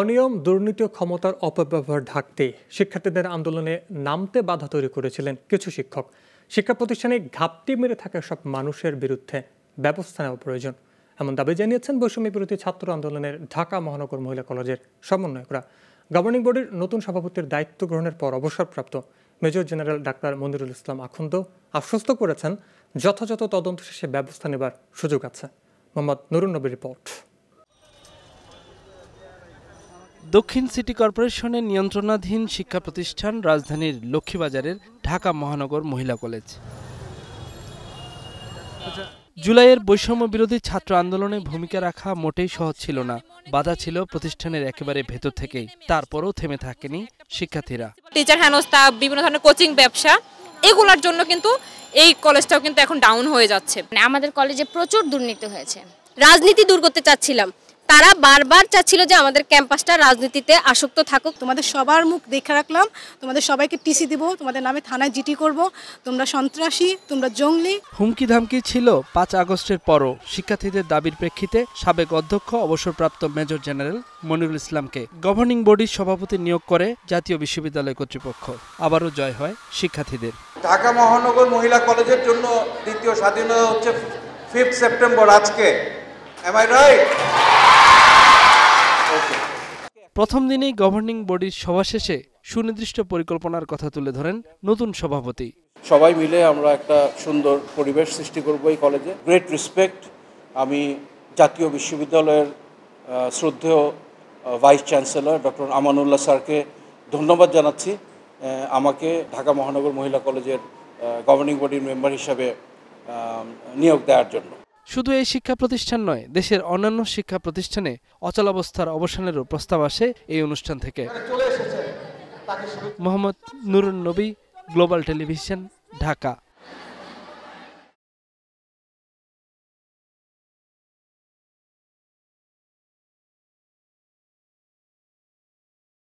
অনিয়ম দুর্নীতি ও ক্ষমতার অপব্যবহার ঢাকতে শিক্ষার্থীদের আন্দোলনে নামতে বাধা তৈরি করেছিলেন কিছু শিক্ষক শিক্ষা প্রতিষ্ঠানে ঘাপটি মেরে থাকা সব মানুষের বিরুদ্ধে ব্যবস্থা নেওয়া প্রয়োজন এমন দাবি জানিয়েছেন বৈষম্য বিরোধী ছাত্র আন্দোলনের ঢাকা মহানগর মহিলা কলেজের সমন্বয়করা গভর্নিং বোর্ডের নতুন সভাপতির দায়িত্ব গ্রহণের পর অবসরপ্রাপ্ত major general doctor Monirul Islam Akhand আশ্বস্ত করেছেন যথাযথ তদন্ত শেষে ব্যবস্থা নেবার সুযোগ আছে মোহাম্মদ নুরুন নবীর রিপোর্ট দক্ষিণ সিটি কর্পোরেশনের নিয়ন্ত্রণাধীন শিক্ষা প্রতিষ্ঠান রাজধানীর লক্ষ্মীবাজারের ঢাকা মহানগর মহিলা কলেজ জুলাইয়ের বৈষম্য বিরোধী ছাত্র আন্দোলনে ভূমিকা রাখা মোটেই সহজ ছিল না বাধা ছিল প্রতিষ্ঠানের একেবারে ভেতর থেকেই তারপরও থেমে থাকেনি শিক্ষার্থীরা টিচার হেনস্থা বিভিন্ন ধরনের কোচিং ব্যবসা এগুলোর জন্য কিন্তু এই কলেজটাও কিন্তু এখন ডাউন হয়ে যাচ্ছে মানে আমাদের কলেজে প্রচুর দুর্নীতি হয়েছে রাজনীতি দূর করতে চাচ্ছিলাম তারা বারবার চাচ্ছিল যে আমাদের ক্যাম্পাসটা রাজনীতিতে আসক্ত থাকুক তোমাদের সবার মুখ দেখে রাখলাম তোমাদের সবাইকে টিসি দিব তোমাদের নামে থানায় জিটি করব তোমরা সন্ত্রাসী তোমরা জঙ্গলি হুমকি ধামকি ছিল পাঁচ আগস্টের পরও শিক্ষার্থীদের দাবির প্রেক্ষিতে সাবেক অধ্যক্ষ অবসরপ্রাপ্ত মেজর জেনারেল মনিরুল ইসলামকে গভর্নিং বডির সভাপতি নিয়োগ করে জাতীয় বিশ্ববিদ্যালয় কর্তৃপক্ষ আবারও জয় হয় শিক্ষার্থীদের ঢাকা মহানগর মহিলা কলেজের জন্য দ্বিতীয় স্বাধীনতা হচ্ছে ফিফথ সেপ্টেম্বর আজকে Am I right? প্রথম দিনেই গভর্নিং বডির সভা শেষে সুনির্দিষ্ট পরিকল্পনার কথা তুলে ধরেন নতুন সভাপতি সবাই মিলে আমরা একটা সুন্দর পরিবেশ সৃষ্টি করব এই কলেজে গ্রেট রেসপেক্ট আমি জাতীয় বিশ্ববিদ্যালয়ের শ্রদ্ধেয় ভাইস চ্যান্সেলর ডক্টর আমানুল্লাহ স্যারকে ধন্যবাদ জানাচ্ছি আমাকে ঢাকা মহানগর মহিলা কলেজের গভর্নিং বডির মেম্বার হিসাবে নিয়োগ দেওয়ার জন্য শুধু এই শিক্ষা প্রতিষ্ঠান নয় দেশের অন্যান্য শিক্ষা প্রতিষ্ঠানে অচলাবস্থার অবসানেরও প্রস্তাব আসে এই অনুষ্ঠান থেকে মোহাম্মদ নুরুন নবী গ্লোবাল টেলিভিশন ঢাকা